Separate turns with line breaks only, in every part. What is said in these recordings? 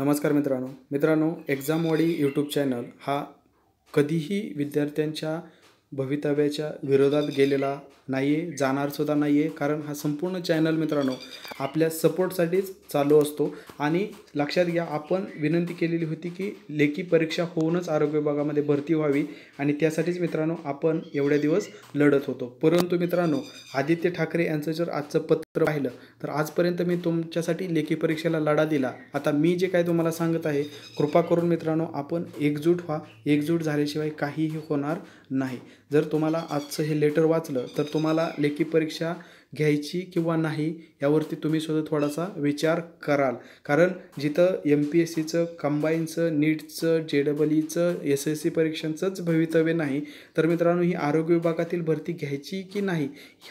नमस्कार मित्रांनो मित्रांनो वॉडी यूट्यूब चॅनल हा कधीही विद्यार्थ्यांच्या भवितव्याच्या विरोधात गेलेला नाही आहे जाणारसुद्धा नाही आहे कारण हा संपूर्ण चॅनल मित्रांनो आपल्या सपोर्टसाठीच चालू असतो आणि लक्षात घ्या आपण विनंती केलेली होती की लेखी परीक्षा होऊनच आरोग्य विभागामध्ये भरती व्हावी आणि त्यासाठीच मित्रांनो आपण एवढ्या दिवस लढत होतो परंतु मित्रांनो आदित्य ठाकरे यांचं जर आजचं पत्र पाहिलं तर आजपर्यंत मी तुमच्यासाठी लेखी परीक्षेला लढा दिला आता मी जे काय तुम्हाला सांगत आहे कृपा करून मित्रांनो आपण एकजूट व्हा एकजूट झाल्याशिवाय काहीही होणार नाही जर तुम्हाला आजचं हे लेटर वाचलं तर तुम्हाला लेखी परीक्षा घ्यायची किंवा नाही यावरती तुम्ही सुद्धा थोडासा विचार कराल कारण जिथं एम पी एस सीचं कंबाईनचं नीटचं जे डबल ईचं एस एस सी परीक्षांचंच भवितव्य नाही तर मित्रांनो ही आरोग्य विभागातील भरती घ्यायची की नाही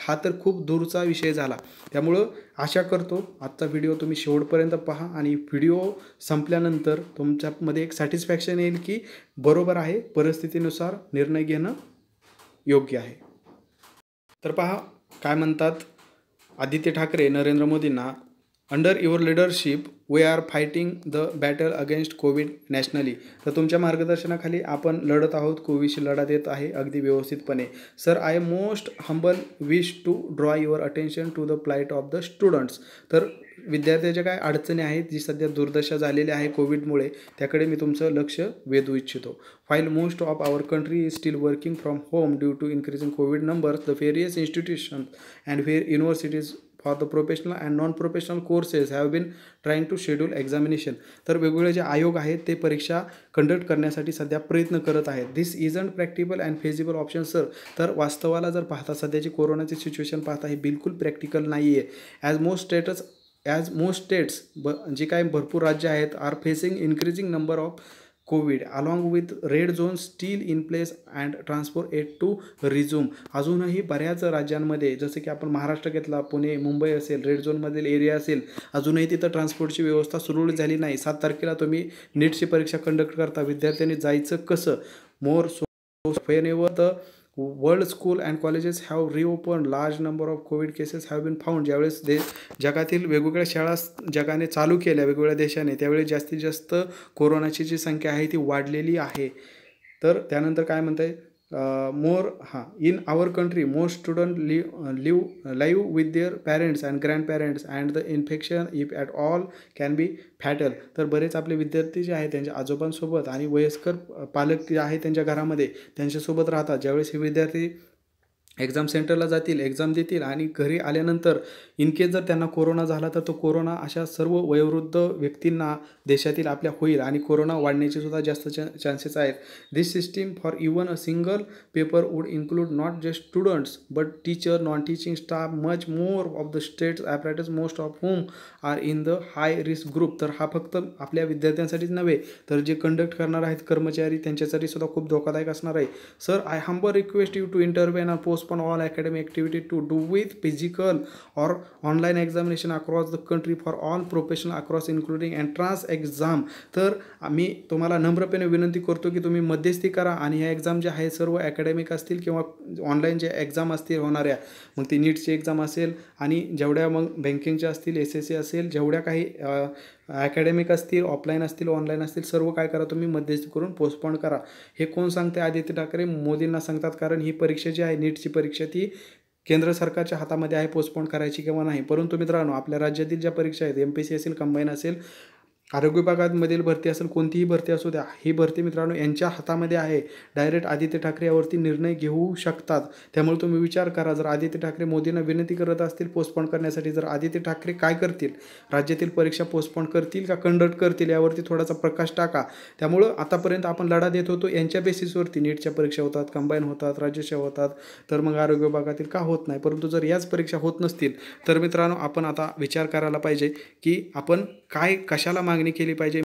हा तर खूप दूरचा विषय झाला त्यामुळं आशा करतो आजचा व्हिडिओ तुम्ही शेवटपर्यंत पहा आणि व्हिडिओ संपल्यानंतर तुमच्यामध्ये एक सॅटिस्फॅक्शन येईल की बरोबर आहे परिस्थितीनुसार निर्णय घेणं योग्य आहे तर पहा काय म्हणतात आदित्य ठाकरे नरेंद्र मोदींना under your leadership we are fighting the battle against covid nationally तर तुमच्या मार्गदर्शनाखाली आपण लढत आहोत कोविडशी लढा देत आहे अगदी व्यवस्थितपणे sir I most humble wish to draw your attention to the plight of the students तर विद्यार्थ्याच्या काय अडचणी आहेत जी सध्या दुर्दशा झालेली आहे कोविडमुळे त्याकडे मी तुमचं लक्ष वेधू इच्छितो while most of our country is still working from home due to increasing covid numbers the various institution and where universities for the professional and non professional courses have been trying to schedule examination तर वेगवेगळे जे आयोग आहेत ते परीक्षा conduct करण्यासाठी सध्या प्रयत्न करत आहेत this ain't practical and feasible option sir तर वास्तवाला जर पाहता सध्याची कोरोनाची सिच्युएशन पाहता हे बिलकुल प्रॅक्टिकल नाही आहे as most status as most states ब जे काय भरपूर राज्य आहेत are facing increasing number of covid along with red zone still in place and transport yet to resume अजूनही बऱ्याच राज्यांमध्ये जसं की आपण महाराष्ट्र घेतला पुणे मुंबई असेल रेड झोनमधील एरिया असेल अजूनही तिथं ट्रान्सपोर्टची व्यवस्था सुरळीत झाली नाही सात तारखेला तुम्ही नीटची परीक्षा कंडक्ट करता विद्यार्थ्यांनी जायचं कसं more so ever the world school and colleges have reopen large number of covid cases have been found ज्यावेळेस दे जगातील वेगवेगळ्या शाळा जगाने चालू केल्या वेगवेगळ्या देशाने त्यावेळी जास्तीत जास्त कोरोनाची जी संख्या आहे ती वाढलेली आहे तर त्यानंतर काय म्हणत आहे मोर हा in our country more student live live live with their parents and grand parents and the infection if at all can be fatal तर बरेच आपले विद्यार्थी जे आहेत त्यांच्या आजोबांसोबत आणि वयस्कर पालक जे आहेत त्यांच्या घरामध्ये त्यांच्यासोबत राहतात ज्यावेळेस हे विद्यार्थी एक्झाम सेंटरला जातील एक्झाम देतील आणि घरी आल्यानंतर केस जर त्यांना कोरोना झाला तर तो कोरोना अशा सर्व वयोवृद्ध व्यक्तींना देशातील आपल्या होईल आणि कोरोना वाढण्याचे सुद्धा जास्त चा चान्सेस आहेत this system for even a single paper would include not just students but teacher non teaching staff much more of the states operators most of whom are in the high risk group तर हा फक्त आपल्या विद्यार्थ्यांसाठीच नव्हे तर जे conduct करणार आहेत कर्मचारी त्यांच्यासाठी सुद्धा खूप धोकादायक असणार आहे sir I humble request you to interview and post postpone all academic activity to do with physical or online examination across the country for all professional across including entrance exam तर आम्ही तुम्हाला नम्रपणे विनंती करतो की तुम्ही मध्यस्थी करा आणि ह्या एक्झाम ज्या आहे सर्व अकॅडमिक असतील किंवा ऑनलाईन जे एक्झाम असतील होणाऱ्या मग ती नीटची एक्झाम असेल आणि जेवढ्या मग बँकिंगच्या असतील एस एस सी असेल जेवढ्या काही अकॅडमिक असतील ऑफलाईन असतील ऑनलाईन असतील सर्व काय करा तुम्ही मध्यस्थी करून पोस्टपोन करा हे कोण सांगते आदित्य ठाकरे मोदींना सांगतात कारण ही परीक्षा जी आहे नीटची परीक्षा ती केंद्र सरकारच्या हातामध्ये आहे पोस्टपोन करायची किंवा नाही परंतु मित्रांनो आपल्या राज्यातील ज्या परीक्षा आहेत एम पी सी असेल कंबाईन असेल आरोग्य विभागामधील भरती असेल कोणतीही भरती असू द्या ही भरती मित्रांनो यांच्या हातामध्ये आहे डायरेक्ट आदित्य ठाकरे यावरती निर्णय घेऊ शकतात त्यामुळे तुम्ही विचार करा जर आदित्य ठाकरे मोदींना विनंती करत असतील पोस्टपोन करण्यासाठी जर आदित्य ठाकरे काय करतील राज्यातील परीक्षा पोस्टपोन करतील का कंडक्ट करतील यावरती थोडासा प्रकाश टाका त्यामुळं आतापर्यंत आपण लढा देत होतो यांच्या बेसिसवरती नीटच्या परीक्षा होतात कंबाईन होतात राज्यसेवा होतात तर मग आरोग्य विभागातील का होत नाही परंतु जर याच परीक्षा होत नसतील तर मित्रांनो आपण आता विचार करायला पाहिजे की आपण काय कशाला मागणी केली पाहिजे